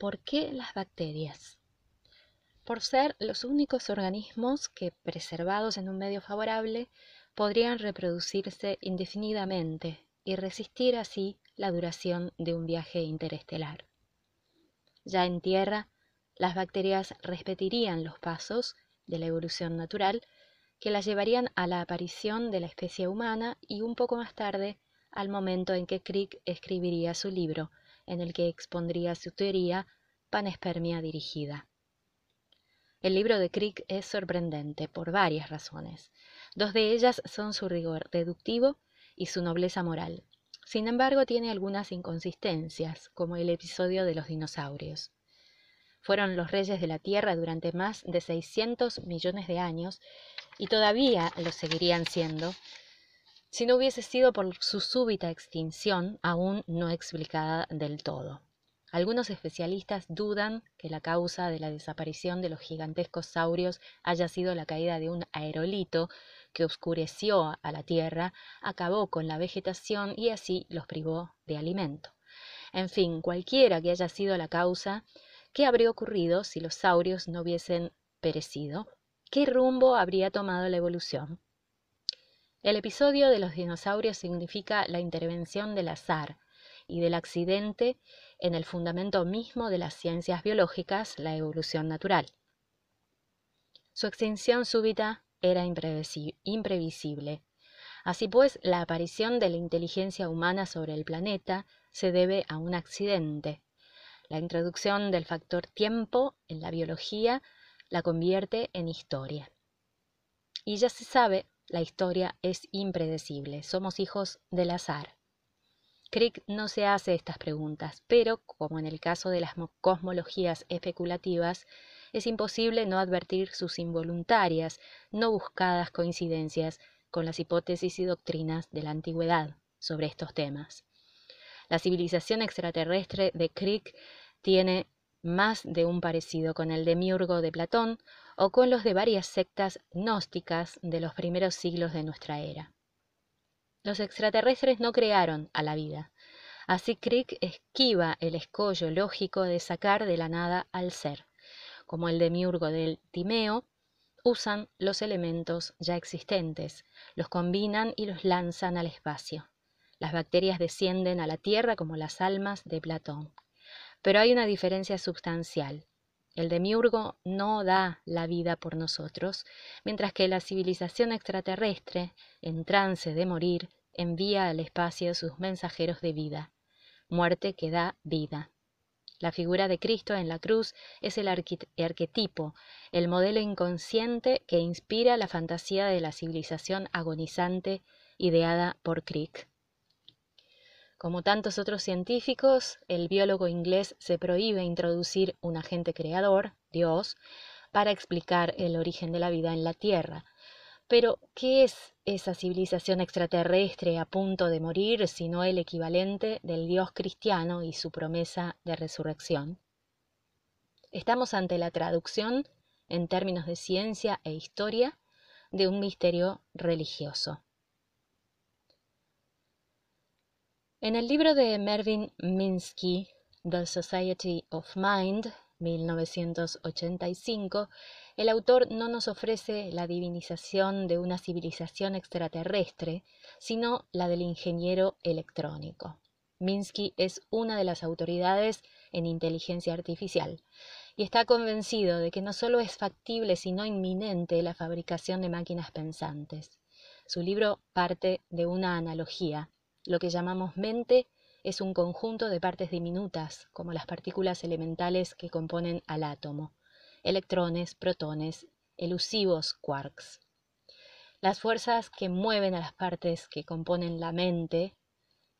¿Por qué las bacterias? Por ser los únicos organismos que, preservados en un medio favorable, podrían reproducirse indefinidamente y resistir así la duración de un viaje interestelar. Ya en Tierra, las bacterias repetirían los pasos de la evolución natural que las llevarían a la aparición de la especie humana y un poco más tarde al momento en que Crick escribiría su libro, en el que expondría su teoría panespermia dirigida. El libro de Crick es sorprendente por varias razones. Dos de ellas son su rigor deductivo y su nobleza moral. Sin embargo, tiene algunas inconsistencias, como el episodio de los dinosaurios. Fueron los reyes de la Tierra durante más de 600 millones de años y todavía lo seguirían siendo si no hubiese sido por su súbita extinción aún no explicada del todo. Algunos especialistas dudan que la causa de la desaparición de los gigantescos saurios haya sido la caída de un aerolito que oscureció a la Tierra, acabó con la vegetación y así los privó de alimento. En fin, cualquiera que haya sido la causa, ¿qué habría ocurrido si los saurios no hubiesen perecido? ¿Qué rumbo habría tomado la evolución? El episodio de los dinosaurios significa la intervención del azar y del accidente en el fundamento mismo de las ciencias biológicas, la evolución natural. Su extinción súbita era imprevisible. Así pues, la aparición de la inteligencia humana sobre el planeta se debe a un accidente. La introducción del factor tiempo en la biología la convierte en historia. Y ya se sabe, la historia es impredecible, somos hijos del azar. Crick no se hace estas preguntas, pero como en el caso de las cosmologías especulativas, es imposible no advertir sus involuntarias, no buscadas coincidencias con las hipótesis y doctrinas de la antigüedad sobre estos temas. La civilización extraterrestre de Crick tiene más de un parecido con el de demiurgo de Platón o con los de varias sectas gnósticas de los primeros siglos de nuestra era. Los extraterrestres no crearon a la vida. Así Crick esquiva el escollo lógico de sacar de la nada al ser. Como el demiurgo del Timeo, usan los elementos ya existentes, los combinan y los lanzan al espacio. Las bacterias descienden a la Tierra como las almas de Platón. Pero hay una diferencia sustancial. El demiurgo no da la vida por nosotros, mientras que la civilización extraterrestre, en trance de morir, envía al espacio sus mensajeros de vida, muerte que da vida. La figura de Cristo en la cruz es el arquetipo, el modelo inconsciente que inspira la fantasía de la civilización agonizante ideada por Crick. Como tantos otros científicos, el biólogo inglés se prohíbe introducir un agente creador, Dios, para explicar el origen de la vida en la Tierra. Pero, ¿qué es esa civilización extraterrestre a punto de morir si no el equivalente del Dios cristiano y su promesa de resurrección? Estamos ante la traducción, en términos de ciencia e historia, de un misterio religioso. En el libro de Mervyn Minsky, The Society of Mind, 1985, el autor no nos ofrece la divinización de una civilización extraterrestre, sino la del ingeniero electrónico. Minsky es una de las autoridades en inteligencia artificial y está convencido de que no solo es factible, sino inminente la fabricación de máquinas pensantes. Su libro parte de una analogía lo que llamamos mente es un conjunto de partes diminutas, como las partículas elementales que componen al átomo, electrones, protones, elusivos quarks. Las fuerzas que mueven a las partes que componen la mente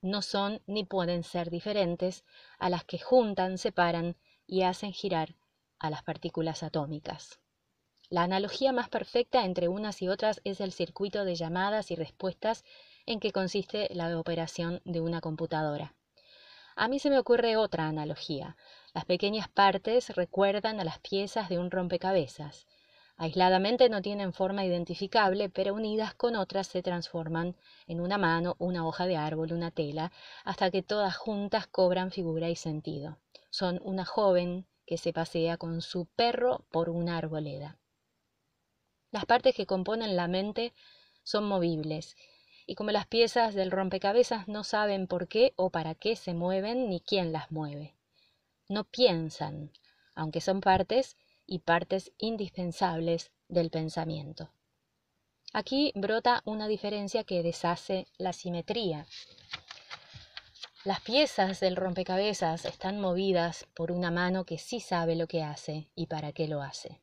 no son ni pueden ser diferentes a las que juntan, separan y hacen girar a las partículas atómicas. La analogía más perfecta entre unas y otras es el circuito de llamadas y respuestas en qué consiste la operación de una computadora. A mí se me ocurre otra analogía. Las pequeñas partes recuerdan a las piezas de un rompecabezas. Aisladamente no tienen forma identificable, pero unidas con otras se transforman en una mano, una hoja de árbol, una tela, hasta que todas juntas cobran figura y sentido. Son una joven que se pasea con su perro por una arboleda. Las partes que componen la mente son movibles y como las piezas del rompecabezas no saben por qué o para qué se mueven ni quién las mueve. No piensan, aunque son partes y partes indispensables del pensamiento. Aquí brota una diferencia que deshace la simetría. Las piezas del rompecabezas están movidas por una mano que sí sabe lo que hace y para qué lo hace.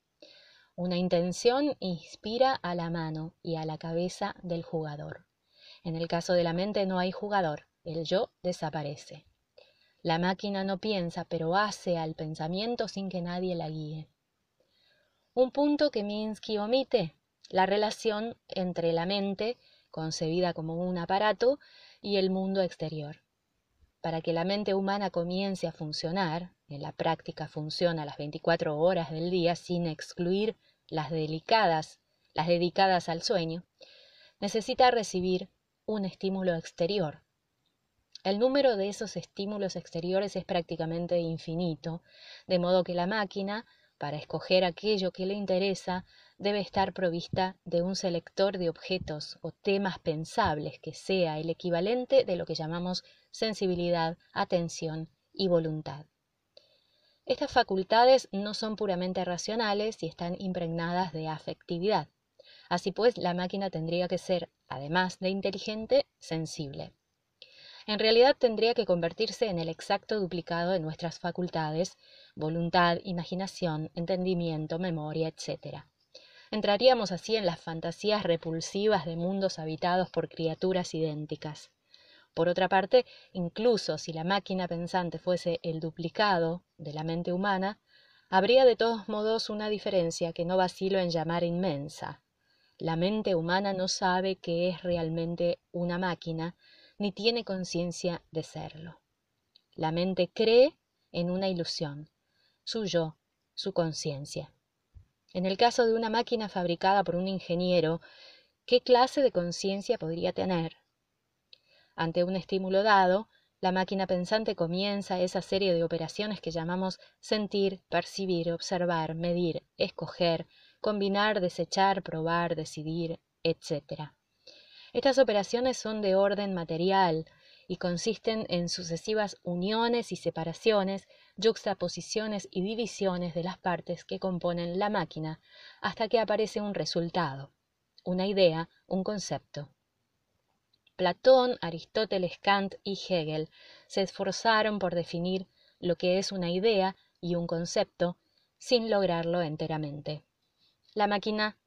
Una intención inspira a la mano y a la cabeza del jugador. En el caso de la mente no hay jugador, el yo desaparece. La máquina no piensa, pero hace al pensamiento sin que nadie la guíe. Un punto que Minsky omite, la relación entre la mente, concebida como un aparato, y el mundo exterior. Para que la mente humana comience a funcionar, en la práctica funciona las 24 horas del día sin excluir las delicadas, las dedicadas al sueño, necesita recibir un estímulo exterior. El número de esos estímulos exteriores es prácticamente infinito, de modo que la máquina, para escoger aquello que le interesa, debe estar provista de un selector de objetos o temas pensables que sea el equivalente de lo que llamamos sensibilidad, atención y voluntad. Estas facultades no son puramente racionales y están impregnadas de afectividad. Así pues, la máquina tendría que ser, además de inteligente, sensible. En realidad tendría que convertirse en el exacto duplicado de nuestras facultades, voluntad, imaginación, entendimiento, memoria, etc. Entraríamos así en las fantasías repulsivas de mundos habitados por criaturas idénticas. Por otra parte, incluso si la máquina pensante fuese el duplicado de la mente humana, habría de todos modos una diferencia que no vacilo en llamar inmensa. La mente humana no sabe que es realmente una máquina, ni tiene conciencia de serlo. La mente cree en una ilusión, su yo, su conciencia. En el caso de una máquina fabricada por un ingeniero, ¿qué clase de conciencia podría tener? Ante un estímulo dado, la máquina pensante comienza esa serie de operaciones que llamamos sentir, percibir, observar, medir, escoger, combinar, desechar, probar, decidir, etc. Estas operaciones son de orden material y consisten en sucesivas uniones y separaciones, juxtaposiciones y divisiones de las partes que componen la máquina, hasta que aparece un resultado, una idea, un concepto. Platón, Aristóteles, Kant y Hegel se esforzaron por definir lo que es una idea y un concepto sin lograrlo enteramente. La máquina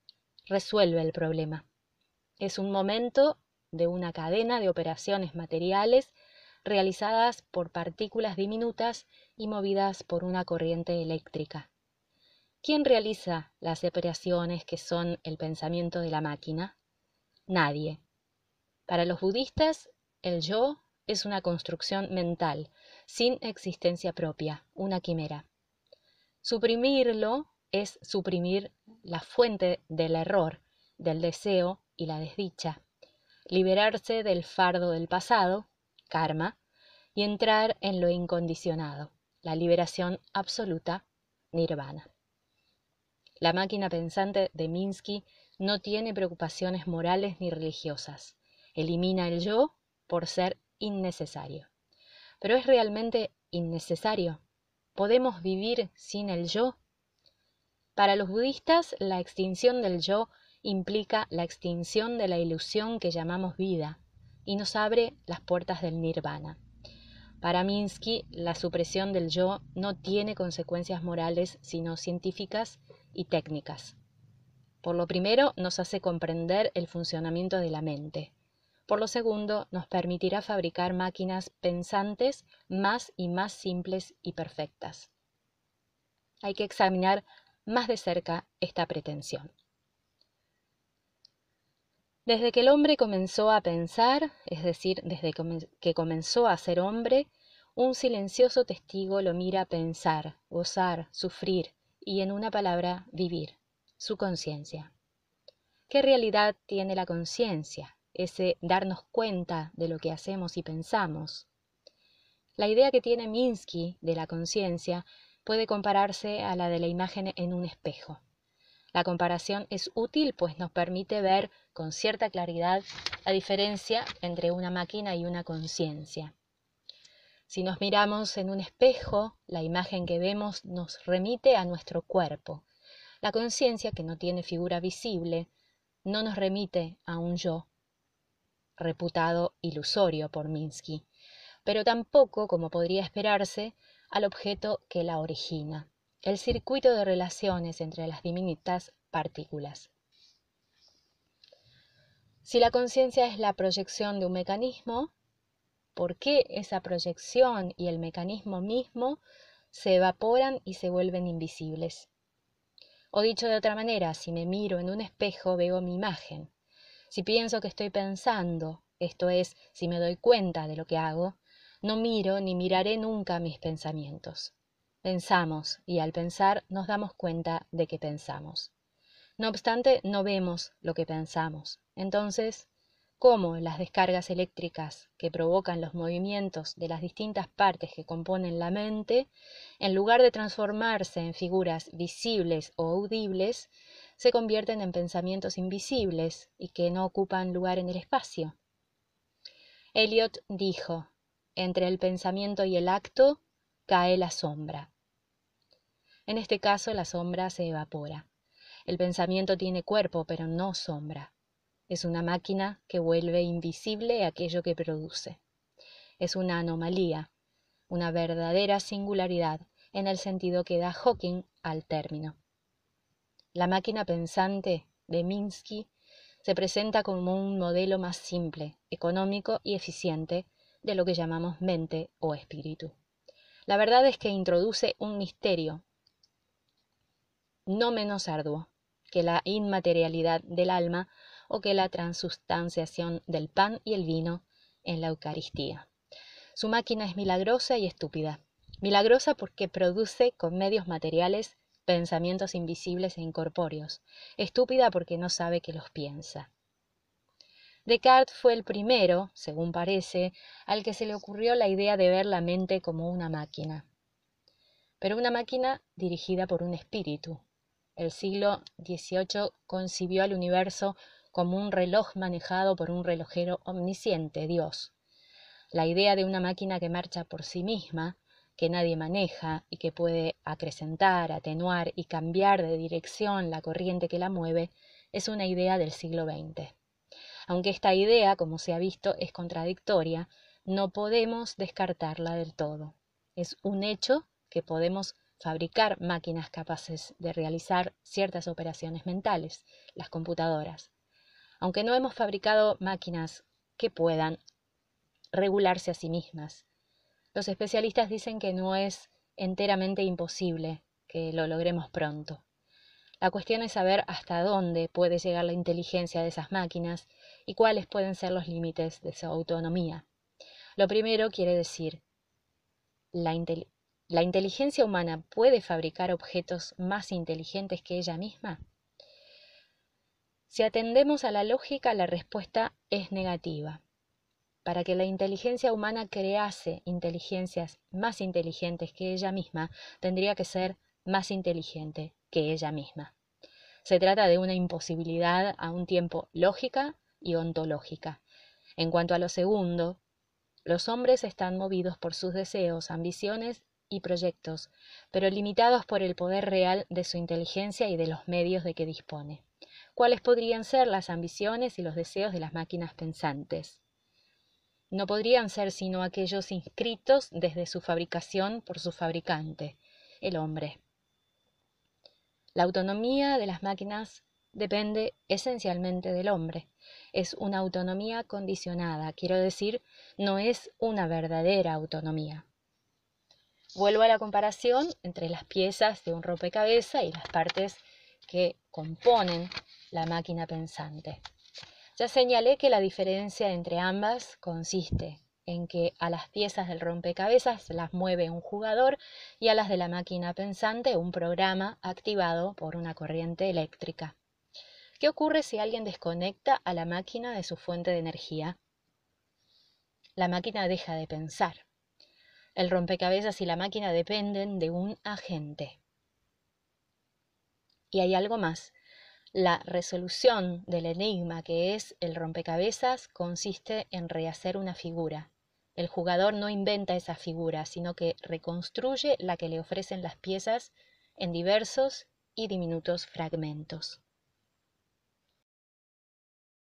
resuelve el problema. Es un momento de una cadena de operaciones materiales realizadas por partículas diminutas y movidas por una corriente eléctrica. ¿Quién realiza las operaciones que son el pensamiento de la máquina? Nadie. Para los budistas, el yo es una construcción mental, sin existencia propia, una quimera. Suprimirlo es suprimir la fuente del error, del deseo y la desdicha, liberarse del fardo del pasado, karma, y entrar en lo incondicionado, la liberación absoluta, nirvana. La máquina pensante de Minsky no tiene preocupaciones morales ni religiosas. Elimina el yo por ser innecesario. Pero es realmente innecesario. ¿Podemos vivir sin el yo? Para los budistas, la extinción del yo implica la extinción de la ilusión que llamamos vida y nos abre las puertas del nirvana. Para Minsky, la supresión del yo no tiene consecuencias morales, sino científicas y técnicas. Por lo primero, nos hace comprender el funcionamiento de la mente. Por lo segundo, nos permitirá fabricar máquinas pensantes más y más simples y perfectas. Hay que examinar más de cerca esta pretensión. Desde que el hombre comenzó a pensar, es decir, desde que comenzó a ser hombre, un silencioso testigo lo mira pensar, gozar, sufrir y, en una palabra, vivir, su conciencia. ¿Qué realidad tiene la conciencia? Ese darnos cuenta de lo que hacemos y pensamos. La idea que tiene Minsky de la conciencia puede compararse a la de la imagen en un espejo. La comparación es útil pues nos permite ver con cierta claridad la diferencia entre una máquina y una conciencia. Si nos miramos en un espejo, la imagen que vemos nos remite a nuestro cuerpo. La conciencia, que no tiene figura visible, no nos remite a un yo, reputado ilusorio por Minsky, pero tampoco, como podría esperarse, al objeto que la origina, el circuito de relaciones entre las diminutas partículas. Si la conciencia es la proyección de un mecanismo, ¿por qué esa proyección y el mecanismo mismo se evaporan y se vuelven invisibles? O dicho de otra manera, si me miro en un espejo veo mi imagen. Si pienso que estoy pensando, esto es, si me doy cuenta de lo que hago, no miro ni miraré nunca mis pensamientos. Pensamos y al pensar nos damos cuenta de que pensamos. No obstante, no vemos lo que pensamos. Entonces, ¿cómo las descargas eléctricas que provocan los movimientos de las distintas partes que componen la mente, en lugar de transformarse en figuras visibles o audibles, se convierten en pensamientos invisibles y que no ocupan lugar en el espacio? Elliot dijo, entre el pensamiento y el acto cae la sombra. En este caso la sombra se evapora. El pensamiento tiene cuerpo, pero no sombra. Es una máquina que vuelve invisible aquello que produce. Es una anomalía, una verdadera singularidad en el sentido que da Hawking al término. La máquina pensante de Minsky se presenta como un modelo más simple, económico y eficiente de lo que llamamos mente o espíritu. La verdad es que introduce un misterio no menos arduo que la inmaterialidad del alma o que la transustanciación del pan y el vino en la Eucaristía. Su máquina es milagrosa y estúpida. Milagrosa porque produce con medios materiales pensamientos invisibles e incorpóreos. Estúpida porque no sabe que los piensa. Descartes fue el primero, según parece, al que se le ocurrió la idea de ver la mente como una máquina, pero una máquina dirigida por un espíritu. El siglo XVIII concibió al universo como un reloj manejado por un relojero omnisciente, Dios. La idea de una máquina que marcha por sí misma, que nadie maneja y que puede acrecentar, atenuar y cambiar de dirección la corriente que la mueve, es una idea del siglo XX. Aunque esta idea, como se ha visto, es contradictoria, no podemos descartarla del todo. Es un hecho que podemos fabricar máquinas capaces de realizar ciertas operaciones mentales, las computadoras. Aunque no hemos fabricado máquinas que puedan regularse a sí mismas. Los especialistas dicen que no es enteramente imposible que lo logremos pronto. La cuestión es saber hasta dónde puede llegar la inteligencia de esas máquinas y cuáles pueden ser los límites de su autonomía. Lo primero quiere decir, la, inteligencia humana puede fabricar objetos más inteligentes que ella misma? Si atendemos a la lógica, la respuesta es negativa. Para que la inteligencia humana crease inteligencias más inteligentes que ella misma, tendría que ser más inteligente que ella misma. Se trata de una imposibilidad a un tiempo lógica y ontológica. En cuanto a lo segundo, los hombres están movidos por sus deseos, ambiciones y proyectos, pero limitados por el poder real de su inteligencia y de los medios de que dispone. ¿Cuáles podrían ser las ambiciones y los deseos de las máquinas pensantes? No podrían ser sino aquellos inscritos desde su fabricación por su fabricante, el hombre. La autonomía de las máquinas depende esencialmente del hombre. Es una autonomía condicionada, quiero decir, no es una verdadera autonomía. Vuelvo a la comparación entre las piezas de un rompecabezas y las partes que componen la máquina pensante. Ya señalé que la diferencia entre ambas consiste en que a las piezas del rompecabezas las mueve un jugador y a las de la máquina pensante un programa activado por una corriente eléctrica. ¿Qué ocurre si alguien desconecta a la máquina de su fuente de energía? La máquina deja de pensar. El rompecabezas y la máquina dependen de un agente. Y hay algo más. La resolución del enigma que es el rompecabezas consiste en rehacer una figura. El jugador no inventa esa figura, sino que reconstruye la que le ofrecen las piezas en diversos y diminutos fragmentos.